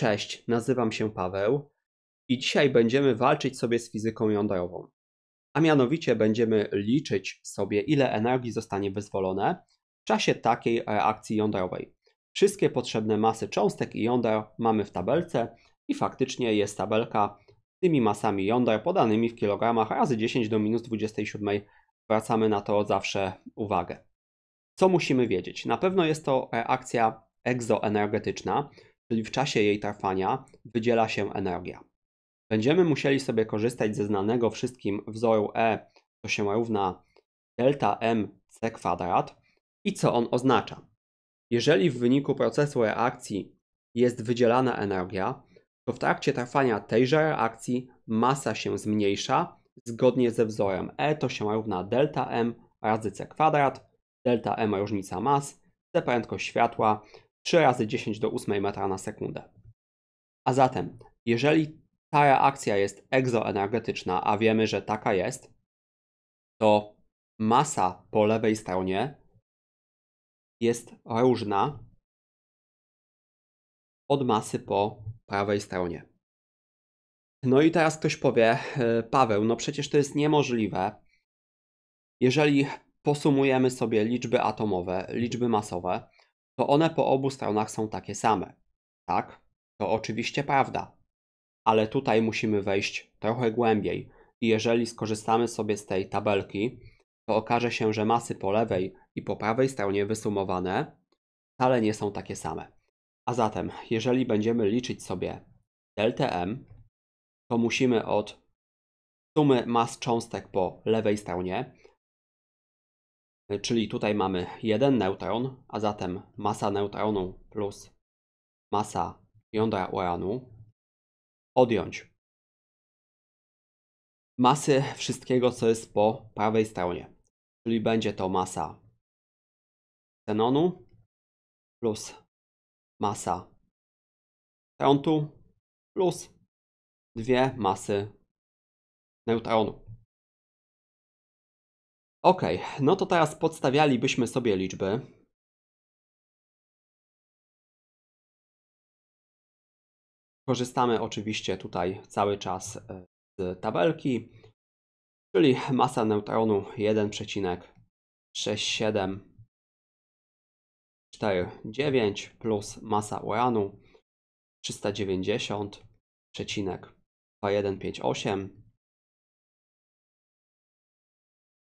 Cześć, nazywam się Paweł i dzisiaj będziemy walczyć sobie z fizyką jądrową. A mianowicie będziemy liczyć sobie, ile energii zostanie wyzwolone w czasie takiej reakcji jądrowej. Wszystkie potrzebne masy cząstek i jąder mamy w tabelce i faktycznie jest tabelka z tymi masami jąder podanymi w kilogramach razy 10 do minus 27. Zwracamy na to zawsze uwagę. Co musimy wiedzieć? Na pewno jest to reakcja egzoenergetyczna, czyli w czasie jej trwania, wydziela się energia. Będziemy musieli sobie korzystać ze znanego wszystkim wzoru E, co się równa delta mc kwadrat i co on oznacza. Jeżeli w wyniku procesu reakcji jest wydzielana energia, to w trakcie trwania tejże reakcji masa się zmniejsza zgodnie ze wzorem E to się równa delta m razy c kwadrat, delta m różnica mas, c prędkość światła, 3 razy 10 do 8 metra na sekundę. A zatem, jeżeli ta reakcja jest egzoenergetyczna, a wiemy, że taka jest, to masa po lewej stronie jest różna od masy po prawej stronie. No i teraz ktoś powie, e, Paweł, no przecież to jest niemożliwe. Jeżeli posumujemy sobie liczby atomowe, liczby masowe, to one po obu stronach są takie same. Tak, to oczywiście prawda, ale tutaj musimy wejść trochę głębiej i jeżeli skorzystamy sobie z tej tabelki, to okaże się, że masy po lewej i po prawej stronie wysumowane wcale nie są takie same. A zatem, jeżeli będziemy liczyć sobie deltm, to musimy od sumy mas cząstek po lewej stronie Y, czyli tutaj mamy jeden neutron, a zatem masa neutronu plus masa jądra uranu. Odjąć masy wszystkiego, co jest po prawej stronie. Czyli będzie to masa xenonu plus masa frontu plus dwie masy neutronu. Ok, no to teraz podstawialibyśmy sobie liczby. Korzystamy oczywiście tutaj cały czas e, z tabelki, czyli masa neutronu 1,6749 plus masa uranu 390,2158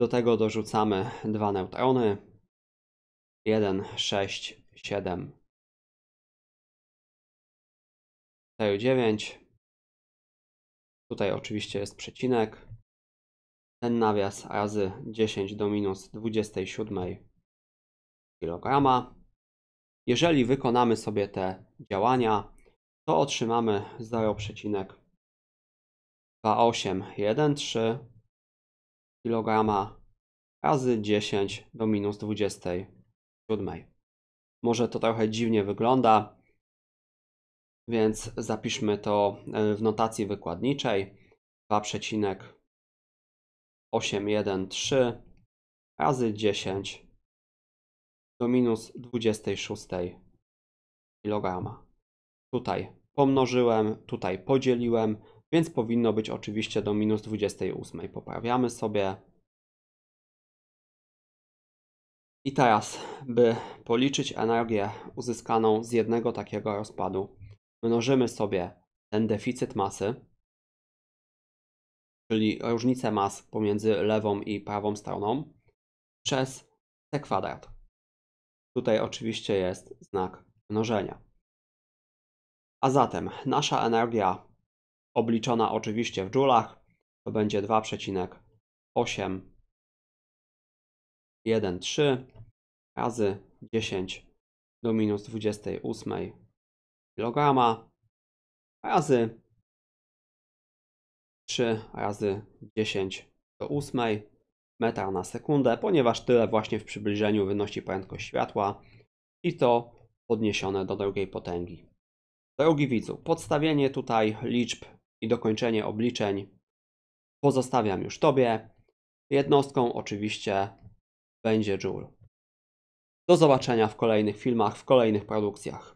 Do tego dorzucamy dwa neutrony. 1, 6, 7, 4, 9. Tutaj oczywiście jest przecinek. Ten nawias razy 10 do minus 27 kg. Jeżeli wykonamy sobie te działania, to otrzymamy 0,2813 kilograma razy 10 do minus 27. Może to trochę dziwnie wygląda, więc zapiszmy to e, w notacji wykładniczej. 2,813 razy 10 do minus 26 kg. Tutaj pomnożyłem, tutaj podzieliłem więc powinno być oczywiście do minus 28. Poprawiamy sobie. I teraz, by policzyć energię uzyskaną z jednego takiego rozpadu, mnożymy sobie ten deficyt masy, czyli różnicę mas pomiędzy lewą i prawą stroną, przez C kwadrat. Tutaj oczywiście jest znak mnożenia. A zatem nasza energia obliczona oczywiście w joulach, to będzie 2,813 razy 10 do minus 28 kg razy 3 razy 10 do 8 metra na sekundę, ponieważ tyle właśnie w przybliżeniu wynosi prędkość światła i to podniesione do drugiej potęgi. Drogi widzu, podstawienie tutaj liczb i dokończenie obliczeń pozostawiam już Tobie. Jednostką oczywiście będzie Joule. Do zobaczenia w kolejnych filmach, w kolejnych produkcjach.